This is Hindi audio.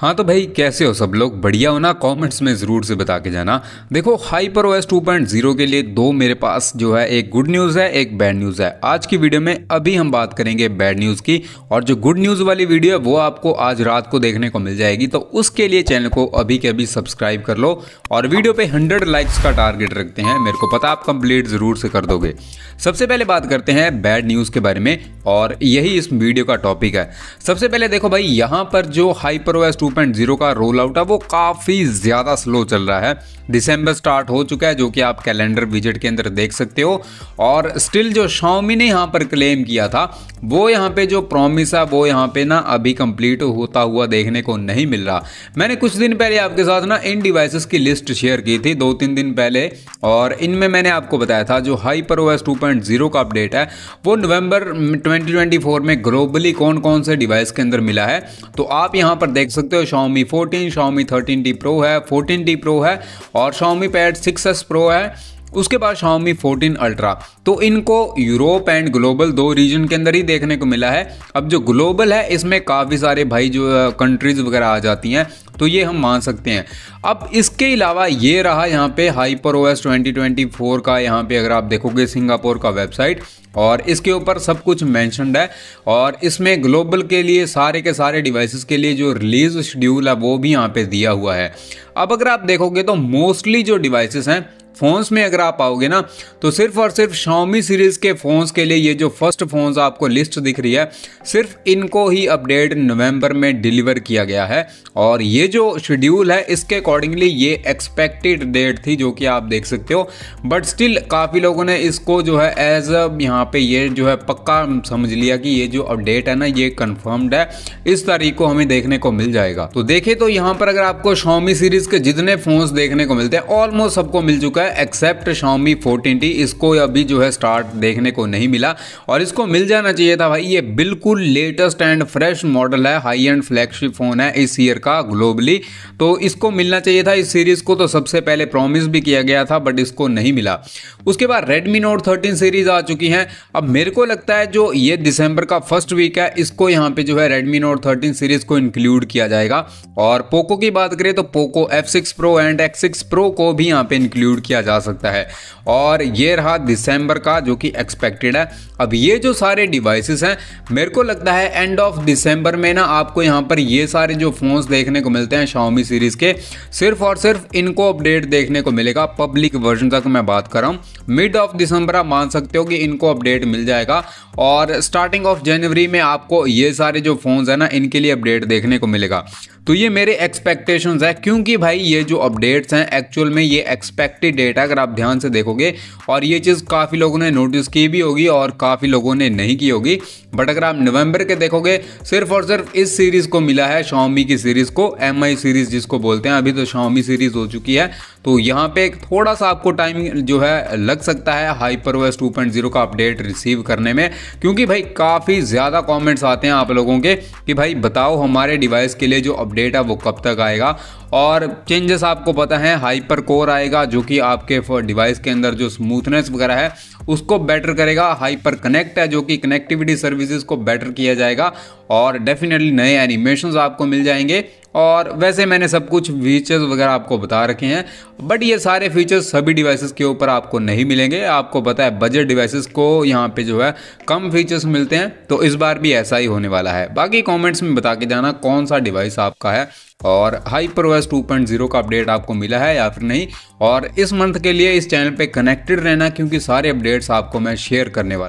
हाँ तो भाई कैसे हो सब लोग बढ़िया हो ना कमेंट्स में ज़रूर से बता के जाना देखो हाइपर ओएस 2.0 के लिए दो मेरे पास जो है एक गुड न्यूज़ है एक बैड न्यूज़ है आज की वीडियो में अभी हम बात करेंगे बैड न्यूज़ की और जो गुड न्यूज़ वाली वीडियो है वो आपको आज रात को देखने को मिल जाएगी तो उसके लिए चैनल को अभी के अभी सब्सक्राइब कर लो और वीडियो पर हंड्रेड लाइक्स का टारगेट रखते हैं मेरे को पता आप कंप्लीट ज़रूर से कर दोगे सबसे पहले बात करते हैं बैड न्यूज़ के बारे में और यही इस वीडियो का टॉपिक है सबसे पहले देखो भाई यहाँ पर जो हाइपर ओएस 2.0 का रोल आउट है वो काफ़ी ज़्यादा स्लो चल रहा है दिसंबर स्टार्ट हो चुका है जो कि आप कैलेंडर विजिट के अंदर देख सकते हो और स्टिल जो शाओमी ने यहाँ पर क्लेम किया था वो यहाँ पे जो प्रॉमिस है वो यहाँ पे ना अभी कंप्लीट होता हुआ देखने को नहीं मिल रहा मैंने कुछ दिन पहले आपके साथ ना इन डिवाइसेस की लिस्ट शेयर की थी दो तीन दिन पहले और इनमें मैंने आपको बताया था जो हाइपर ओएस 2.0 का अपडेट है वो नवंबर 2024 में ग्लोबली कौन कौन से डिवाइस के अंदर मिला है तो आप यहाँ पर देख सकते हो सकते हो शाओमी 14 शाओमी 13D Pro है 14D Pro है और शाओमी पैड 6S Pro है उसके बाद शाओमी 14 अल्ट्रा तो इनको यूरोप एंड ग्लोबल दो रीजन के अंदर ही देखने को मिला है अब जो ग्लोबल है इसमें काफ़ी सारे भाई जो कंट्रीज़ वगैरह आ जाती हैं तो ये हम मान सकते हैं अब इसके अलावा ये रहा यहाँ पे हाइपर ओ एस ट्वेंटी का यहाँ पे अगर आप देखोगे सिंगापुर का वेबसाइट और इसके ऊपर सब कुछ मैंशनड है और इसमें ग्लोबल के लिए सारे के सारे डिवाइसेस के लिए जो रिलीज शेड्यूल है वो भी यहाँ पे दिया हुआ है अब अगर आप देखोगे तो मोस्टली जो डिवाइसेस हैं फ़ोन्स में अगर आप आओगे ना तो सिर्फ और सिर्फ शाओमी सीरीज़ के फ़ोन्स के लिए ये जो फर्स्ट फ़ोन्स आपको लिस्ट दिख रही है सिर्फ इनको ही अपडेट नवंबर में डिलीवर किया गया है और ये जो शेड्यूल है इसके अकॉर्डिंगली ये एक्सपेक्टेड डेट थी जो कि आप देख सकते हो बट स्टिल काफ़ी लोगों ने इसको जो है एज अ यहाँ पे ये जो है पक्का समझ लिया कि ये जो अपडेट है ना ये कन्फर्म्ड है इस तारीख को हमें देखने को मिल जाएगा तो देखे तो यहाँ पर अगर आपको शॉमी सीरीज़ के जितने फ़ोन्स देखने को मिलते हैं ऑलमोस्ट सबको मिल चुका है है एक्सेप्ट शॉमी फोर्टीन टी इसको अभी जो है स्टार्ट देखने को नहीं मिला और इसको मिल जाना चाहिए था भाई ये बिल्कुल लेटेस्ट एंड फ्रेश मॉडल है हाई एंड फ्लैगशिप फ़ोन है इस ईयर का ग्लोबली तो इसको मिलना चाहिए था इस सीरीज़ को तो सबसे पहले प्रॉमिस भी किया गया था बट इसको नहीं मिला उसके बाद रेडमी नोट थर्टीन सीरीज़ आ चुकी हैं अब मेरे को लगता है जो ये दिसंबर का फर्स्ट वीक है इसको यहाँ पे जो है रेडमी नोट थर्टीन सीरीज़ को इंक्लूड किया जाएगा और पोको की बात करें तो Poco F six Pro and X six Pro को भी यहाँ पे इंक्लूड किया किया जा सकता है और ये रहा दिसंबर का जो कि एक्सपेक्टेड है अब ये जो सारे डिवाइसेस हैं मेरे को लगता है एंड ऑफ दिसंबर में ना आपको यहाँ पर ये सारे जो फ़ोन्स देखने को मिलते हैं शाओमी सीरीज़ के सिर्फ और सिर्फ इनको अपडेट देखने को मिलेगा पब्लिक वर्जन तक मैं बात कर रहा हूँ मिड ऑफ दिसंबर आप मान सकते हो कि इनको अपडेट मिल जाएगा और स्टार्टिंग ऑफ जनवरी में आपको ये सारे जो फ़ोन्स हैं ना इनके लिए अपडेट देखने को मिलेगा तो ये मेरे एक्सपेक्टेशंस है क्योंकि भाई ये जो अपडेट्स हैं एक्चुअल में ये एक्सपेक्टेड डेट है अगर आप ध्यान से देखोगे और ये चीज़ काफ़ी लोगों ने नोटिस की भी होगी और काफ़ी लोगों ने नहीं की होगी बट अगर आप नवंबर के देखोगे सिर्फ और सिर्फ इस सीरीज़ को मिला है शॉमी की सीरीज़ को एम सीरीज़ जिसको बोलते हैं अभी तो शॉमी सीरीज़ हो चुकी है तो यहाँ पे थोड़ा सा आपको टाइम जो है लग सकता है हाइपर वेस्ट टू का अपडेट रिसीव करने में क्योंकि भाई काफ़ी ज़्यादा कमेंट्स आते हैं आप लोगों के कि भाई बताओ हमारे डिवाइस के लिए जो अपडेट है वो कब तक आएगा और चेंजेस आपको पता है हाइपर कोर आएगा जो कि आपके डिवाइस के अंदर जो स्मूथनेस वगैरह है उसको बेटर करेगा हाइपर कनेक्ट है जो कि कनेक्टिविटी सर्विसेज को बेटर किया जाएगा और डेफिनेटली नए एनिमेशन आपको मिल जाएंगे और वैसे मैंने सब कुछ फीचर्स वगैरह आपको बता रखे हैं बट ये सारे फीचर्स सभी डिवाइसेस के ऊपर आपको नहीं मिलेंगे आपको पता है बजट डिवाइसेस को यहाँ पे जो है कम फीचर्स मिलते हैं तो इस बार भी ऐसा ही होने वाला है बाकी कमेंट्स में बता के जाना कौन सा डिवाइस आपका है और हाइपर ओएस टू का अपडेट आपको मिला है या फिर नहीं और इस मंथ के लिए इस चैनल पर कनेक्टेड रहना क्योंकि सारे अपडेट्स आपको मैं शेयर करने वाला